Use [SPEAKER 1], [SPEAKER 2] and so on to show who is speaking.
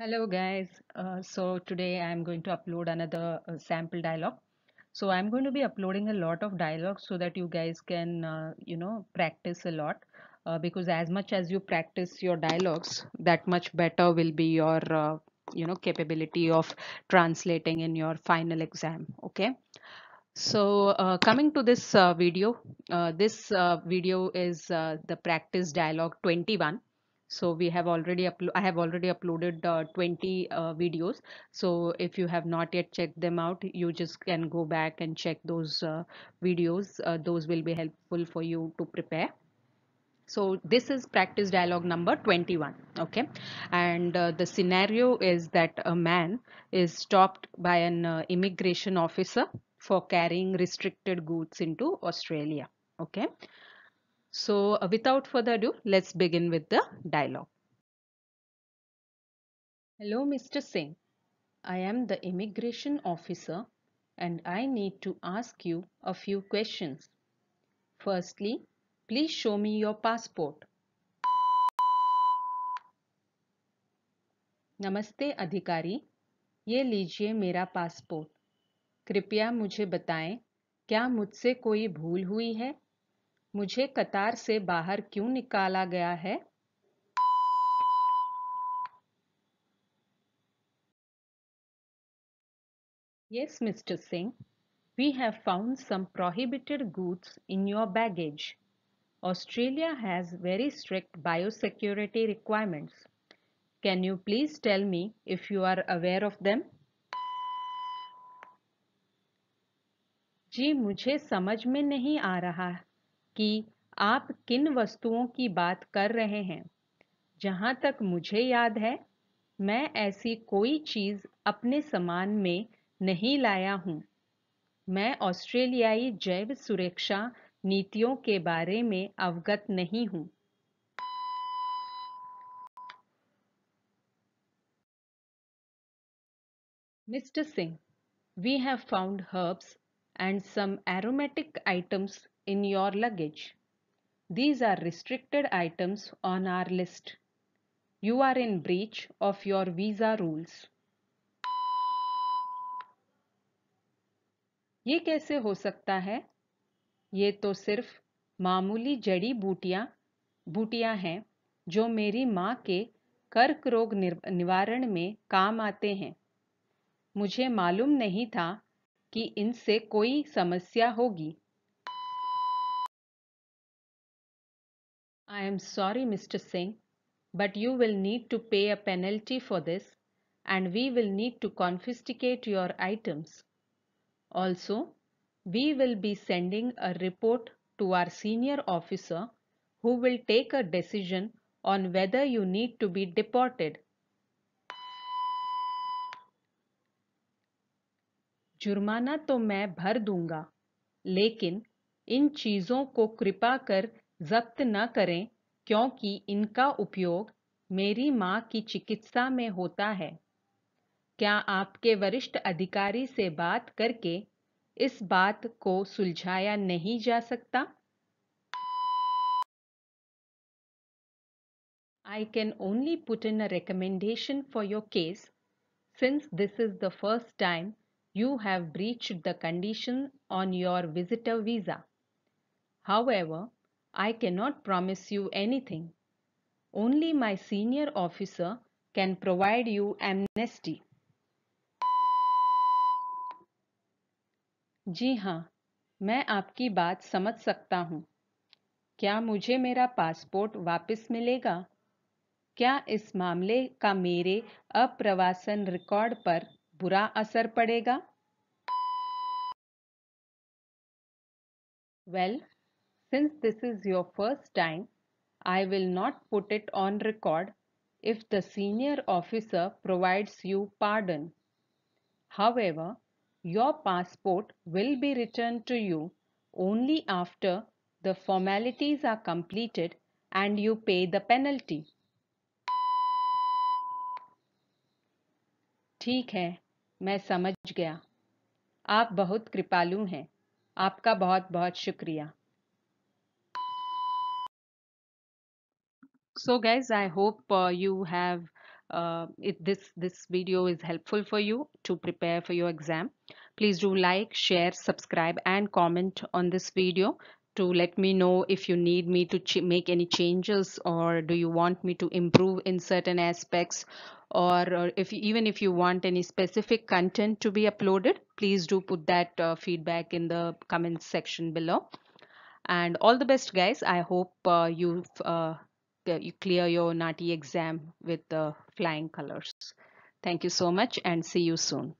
[SPEAKER 1] Hello guys, uh, so today I'm going to upload another uh, sample dialogue. So I'm going to be uploading a lot of dialogues so that you guys can, uh, you know, practice a lot uh, because as much as you practice your dialogues, that much better will be your, uh, you know, capability of translating in your final exam. Okay. So uh, coming to this video, this video is the practice dialogue 21 so we have already i have already uploaded uh, 20 uh, videos so if you have not yet checked them out you just can go back and check those uh, videos uh, those will be helpful for you to prepare so this is practice dialogue number 21 okay and uh, the scenario is that a man is stopped by an uh, immigration officer for carrying restricted goods into australia okay So uh, without further ado, let's begin with the dialogue. Hello, Mr. Singh. I am the immigration officer and I need to ask you a few questions. Firstly, please show me your passport. नमस्ते अधिकारी ये लीजिए मेरा passport कृपया मुझे बताएं क्या मुझसे कोई भूल हुई है मुझे कतार से बाहर क्यों निकाला गया है Yes, Mr. Singh, we have found some prohibited goods in your baggage. Australia has very strict biosecurity requirements. Can you please tell me if you are aware of them? जी मुझे समझ में नहीं आ रहा कि आप किन वस्तुओं की बात कर रहे हैं जहाँ तक मुझे याद है मैं ऐसी कोई चीज़ अपने सामान में नहीं लाया हूँ मैं ऑस्ट्रेलियाई जैव सुरक्षा नीतियों के बारे में अवगत नहीं हूँ mister Singh we have found herbs and some aromatic items in your luggage. These are restricted items on our list. You are in breach of your visa rules. ये कैसे हो सकता है ये तो सिर्फ मामूली जड़ी बूटियां बूटियां हैं जो मेरी माँ के कर्क रोग निवारण में काम आते हैं मुझे मालूम नहीं था कि इनसे कोई समस्या होगी I am sorry, Mr. Singh, but you will need to pay a penalty for this and we will need to confiscate your items. Also, we will be sending a report to our senior officer who will take a decision on whether you need to be deported. Jurmana to मैं bhar dunga, lekin in चीज़ों ko kripa kar. ज़ब्त न करें क्योंकि इनका उपयोग मेरी माँ की चिकित्सा में होता है क्या आपके वरिष्ठ अधिकारी से बात करके इस बात को सुलझाया नहीं जा सकता I can only put in a recommendation for your case since this is the first time you have breached the condition on your visitor visa. However, I cannot promise you anything. Only my senior officer can provide you amnesty. जी हाँ मैं आपकी बात समझ सकता हूँ क्या मुझे मेरा पासपोर्ट वापस मिलेगा क्या इस मामले का मेरे अप्रवासन रिकॉर्ड पर बुरा असर पड़ेगा well well, Since this is your first time, I will not put it on record if the senior officer provides you pardon. However, your passport will be returned to you only after the formalities are completed and you pay the penalty. ठीक है मैं समझ गया आप बहुत कृपालु हैं आपका बहुत बहुत शुक्रिया so guys i hope uh, you have uh, it, this this video is helpful for you to prepare for your exam please do like share subscribe and comment on this video to let me know if you need me to make any changes or do you want me to improve in certain aspects or, or if even if you want any specific content to be uploaded please do put that uh, feedback in the comments section below and all the best guys i hope uh, you've uh, uh, you clear your NATI exam with the flying colors. Thank you so much and see you soon.